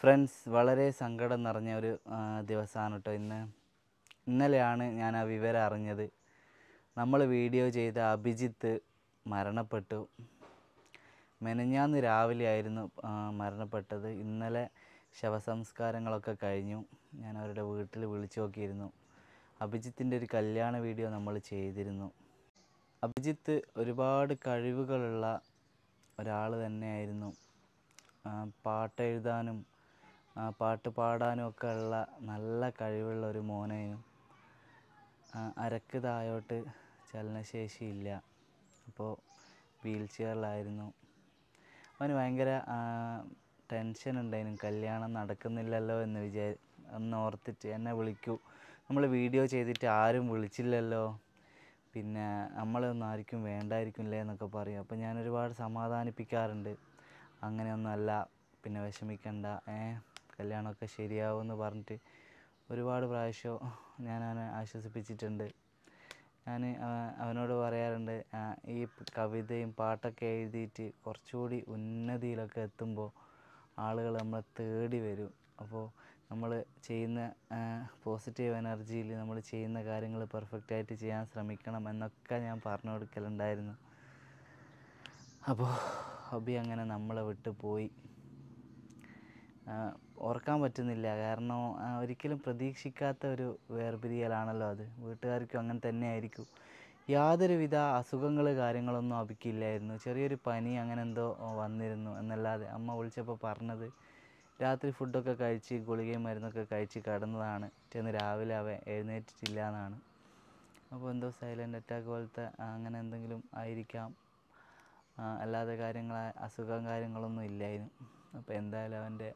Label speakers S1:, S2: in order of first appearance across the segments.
S1: friends വളരെ സങ്കടം നിറഞ്ഞ ഒരു ദിവസമാണ് കേട്ടോ ഇന്ന് ഇന്നലെയാണ് ഞാൻ ആ വിവരം അറിഞ്ഞത് നമ്മൾ വീഡിയോ ചെയ്ത അഭിജിത്ത് മരണപ്പെട്ടു മെനഞ്ഞാന്ന് രാവിലെ ആയിരുന്നു മരണപ്പെട്ടത് ഇന്നലെ ശവസംസ്കാരങ്ങളൊക്കെ കഴിഞ്ഞു ഞാൻ അവരുടെ വീട്ടിൽ വിളിച്ചു നോക്കിയിരുന്നു അഭിജിത്തിൻ്റെ ഒരു കല്യാണ വീഡിയോ നമ്മൾ ചെയ്തിരുന്നു അഭിജിത്ത് ഒരുപാട് കഴിവുകളുള്ള ഒരാൾ തന്നെയായിരുന്നു പാട്ടെഴുതാനും പാട്ട് പാടാനും ഒക്കെ ഉള്ള നല്ല കഴിവുള്ള ഒരു മോനെയും അരക്ക് താഴോട്ട് ചലനശേഷി ഇല്ല അപ്പോൾ വീൽ ചെയറിലായിരുന്നു അവന് ഭയങ്കര ടെൻഷൻ ഉണ്ടായിരുന്നു കല്യാണം നടക്കുന്നില്ലല്ലോ എന്ന് വിചാരി ഒന്ന് ഓർത്തിട്ട് എന്നെ വിളിക്കൂ നമ്മൾ വീഡിയോ ചെയ്തിട്ട് ആരും വിളിച്ചില്ലല്ലോ പിന്നെ നമ്മളൊന്നും ആർക്കും വേണ്ടായിരിക്കില്ലേ എന്നൊക്കെ പറയും അപ്പോൾ ഞാൻ ഒരുപാട് സമാധാനിപ്പിക്കാറുണ്ട് അങ്ങനെയൊന്നുമല്ല പിന്നെ വിഷമിക്കണ്ട ഏഹ് കല്യാണമൊക്കെ ശരിയാവുമെന്ന് പറഞ്ഞിട്ട് ഒരുപാട് പ്രാവശ്യം ഞാൻ അവനെ ആശ്വസിപ്പിച്ചിട്ടുണ്ട് ഞാൻ അവനോട് പറയാറുണ്ട് ഈ കവിതയും പാട്ടൊക്കെ എഴുതിയിട്ട് കുറച്ചുകൂടി ഉന്നതിയിലൊക്കെ എത്തുമ്പോൾ ആളുകൾ നമ്മളെ തേടി വരും അപ്പോൾ നമ്മൾ ചെയ്യുന്ന പോസിറ്റീവ് എനർജിയിൽ നമ്മൾ ചെയ്യുന്ന കാര്യങ്ങൾ പെർഫെക്റ്റായിട്ട് ചെയ്യാൻ ശ്രമിക്കണം എന്നൊക്കെ ഞാൻ പറഞ്ഞു കൊടുക്കലുണ്ടായിരുന്നു അപ്പോൾ ഹബി അങ്ങനെ നമ്മളെ വിട്ട് പോയി ഓർക്കാൻ പറ്റുന്നില്ല കാരണം ഒരിക്കലും പ്രതീക്ഷിക്കാത്ത ഒരു വേർപിരിയലാണല്ലോ അത് വീട്ടുകാർക്കും അങ്ങനെ തന്നെ ആയിരിക്കും യാതൊരുവിധ അസുഖങ്ങൾ കാര്യങ്ങളൊന്നും അഭിക്കില്ലായിരുന്നു ചെറിയൊരു പനി അങ്ങനെ എന്തോ വന്നിരുന്നു എന്നല്ലാതെ അമ്മ വിളിച്ചപ്പോൾ പറഞ്ഞത് രാത്രി ഫുഡൊക്കെ കഴിച്ച് ഗുളികയും മരുന്നൊക്കെ കഴിച്ച് കിടന്നതാണ് ചെന്ന് രാവിലെ അവ എഴുന്നേറ്റിട്ടില്ല എന്നാണ് അപ്പോൾ എന്തോ സൈലൻ്റ് അറ്റാക്ക് പോലത്തെ അങ്ങനെ എന്തെങ്കിലും ആയിരിക്കാം അല്ലാതെ കാര്യങ്ങൾ അസുഖം കാര്യങ്ങളൊന്നും ഇല്ലായിരുന്നു അപ്പോൾ എന്തായാലും അവൻ്റെ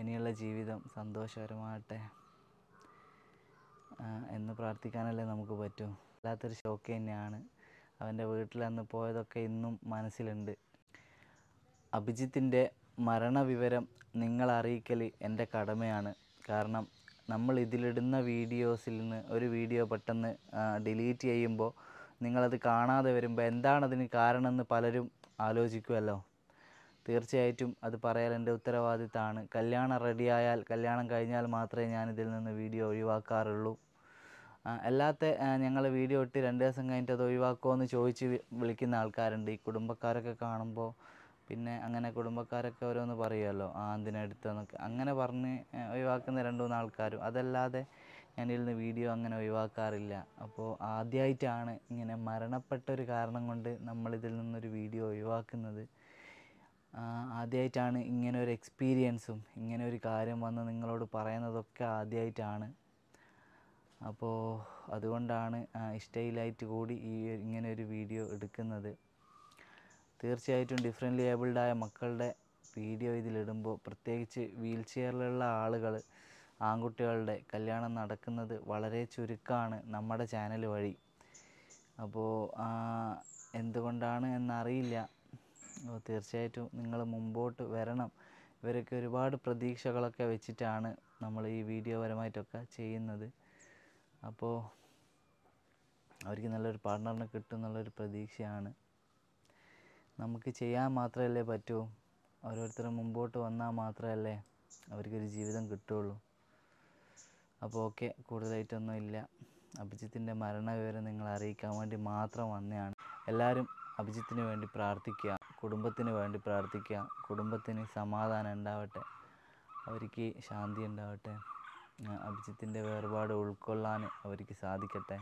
S1: ഇനിയുള്ള ജീവിതം സന്തോഷകരമാകട്ടെ എന്ന് പ്രാർത്ഥിക്കാനല്ലേ നമുക്ക് പറ്റൂ വല്ലാത്തൊരു ഷോക്ക് തന്നെയാണ് അവൻ്റെ വീട്ടിൽ അന്ന് പോയതൊക്കെ ഇന്നും മനസ്സിലുണ്ട് അഭിജിത്തിൻ്റെ മരണവിവരം നിങ്ങൾ അറിയിക്കൽ എൻ്റെ കടമയാണ് കാരണം നമ്മൾ ഇതിലിടുന്ന വീഡിയോസിൽ നിന്ന് ഒരു വീഡിയോ പെട്ടെന്ന് ഡിലീറ്റ് ചെയ്യുമ്പോൾ നിങ്ങളത് കാണാതെ വരുമ്പോൾ എന്താണതിന് കാരണമെന്ന് പലരും ആലോചിക്കുമല്ലോ തീർച്ചയായിട്ടും അത് പറയാൻ എൻ്റെ ഉത്തരവാദിത്തമാണ് കല്യാണം റെഡിയായാൽ കല്യാണം കഴിഞ്ഞാൽ മാത്രമേ ഞാൻ ഇതിൽ നിന്ന് വീഡിയോ ഒഴിവാക്കാറുള്ളൂ അല്ലാത്ത ഞങ്ങൾ വീഡിയോ ഇട്ട് രണ്ട് ദിവസം കഴിഞ്ഞിട്ട് അത് ഒഴിവാക്കുമോ എന്ന് ചോദിച്ച് വിളിക്കുന്ന ആൾക്കാരുണ്ട് ഈ കുടുംബക്കാരൊക്കെ കാണുമ്പോൾ പിന്നെ അങ്ങനെ കുടുംബക്കാരൊക്കെ ഓരോന്ന് പറയുമല്ലോ ആ എന്തിനെടുത്തെന്നൊക്കെ അങ്ങനെ പറഞ്ഞ് ഒഴിവാക്കുന്ന രണ്ട് മൂന്ന് ആൾക്കാരും അതല്ലാതെ ഞാനിൽ നിന്ന് വീഡിയോ അങ്ങനെ ഒഴിവാക്കാറില്ല അപ്പോൾ ആദ്യമായിട്ടാണ് ഇങ്ങനെ മരണപ്പെട്ട ഒരു കാരണം കൊണ്ട് നമ്മളിതിൽ നിന്നൊരു വീഡിയോ ഒഴിവാക്കുന്നത് ആദ്യമായിട്ടാണ് ഇങ്ങനെ ഒരു എക്സ്പീരിയൻസും ഇങ്ങനെ ഒരു കാര്യം വന്ന് നിങ്ങളോട് പറയുന്നതൊക്കെ ആദ്യമായിട്ടാണ് അപ്പോൾ അതുകൊണ്ടാണ് ഇഷ്ടയിലായിട്ട് കൂടി ഈ ഇങ്ങനെ ഒരു വീഡിയോ എടുക്കുന്നത് തീർച്ചയായിട്ടും ഡിഫറെൻ്റ്ലി ഏബിൾഡായ മക്കളുടെ വീഡിയോ ഇതിലിടുമ്പോൾ പ്രത്യേകിച്ച് വീൽ ചെയറിലുള്ള ആളുകൾ ആൺകുട്ടികളുടെ കല്യാണം നടക്കുന്നത് വളരെ ചുരുക്കമാണ് നമ്മുടെ ചാനൽ വഴി അപ്പോൾ എന്തുകൊണ്ടാണ് എന്നറിയില്ല തീർച്ചയായിട്ടും നിങ്ങൾ മുമ്പോട്ട് വരണം ഇവരൊക്കെ ഒരുപാട് പ്രതീക്ഷകളൊക്കെ വെച്ചിട്ടാണ് നമ്മൾ ഈ വീഡിയോ പരമായിട്ടൊക്കെ ചെയ്യുന്നത് അപ്പോൾ അവർക്ക് നല്ലൊരു പാർട്ട്ണറിനെ കിട്ടും എന്നുള്ളൊരു പ്രതീക്ഷയാണ് നമുക്ക് ചെയ്യാൻ മാത്രമല്ലേ പറ്റൂ ഓരോരുത്തരും മുമ്പോട്ട് വന്നാൽ മാത്രമല്ലേ അവർക്കൊരു ജീവിതം കിട്ടുള്ളൂ അപ്പോൾ ഓക്കെ കൂടുതലായിട്ടൊന്നും ഇല്ല അഭിജിത്തിൻ്റെ മരണവിവരം നിങ്ങളെ അറിയിക്കാൻ വേണ്ടി മാത്രം വന്നതാണ് എല്ലാവരും അഭിജിത്തിന് വേണ്ടി പ്രാർത്ഥിക്കുക കുടുംബത്തിന് വേണ്ടി പ്രാർത്ഥിക്കുക കുടുംബത്തിന് സമാധാനം ഉണ്ടാവട്ടെ അവർക്ക് ശാന്തി ഉണ്ടാവട്ടെ അഭിജിത്തിൻ്റെ വേർപാട് ഉൾക്കൊള്ളാൻ അവർക്ക് സാധിക്കട്ടെ